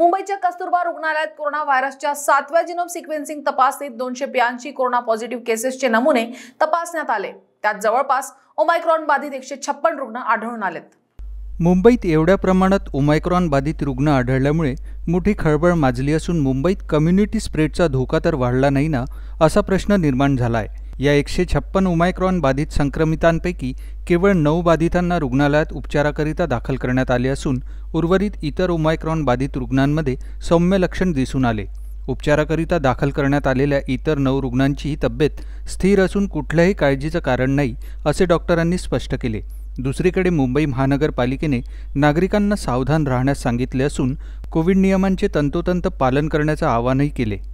मुंबईच्या कस्तुरबा रुग्णालयात कोरोना व्हायरसच्या सातव्या जिनोम सिक्वेन्सिंग तपासणीत दोनशे ब्याऐंशी कोरोना पॉझिटिव्ह केसेसचे नमुने तपासण्यात आले त्यात जवळपास ओमायक्रॉन बाधित एकशे छप्पन रुग्ण आढळून आलेत मुंबईत एवढ्या प्रमाणात ओमायक्रॉन बाधित रुग्ण आढळल्यामुळे मोठी खळबळ माजली असून मुंबईत कम्युनिटी स्प्रेडचा धोका तर वाढला नाही ना असा प्रश्न निर्माण झाला आहे या एकशे छप्पन ओमायक्रॉन बाधित संक्रमितांपैकी केवळ नऊ बाधितांना रुग्णालयात उपचाराकरिता दाखल करण्यात आले असून उर्वरित इतर ओमायक्रॉन बाधित रुग्णांमध्ये सौम्य लक्षण दिसून आले उपचाराकरिता दाखल करण्यात आलेल्या इतर नऊ रुग्णांचीही तब्येत स्थिर असून कुठल्याही काळजीचं कारण नाही असे डॉक्टरांनी स्पष्ट केले दुसरीकडे मुंबई महानगरपालिकेने नागरिकांना सावधान राहण्यास सांगितले असून कोविड नियमांचे तंतोतंत पालन करण्याचं आवाहनही केले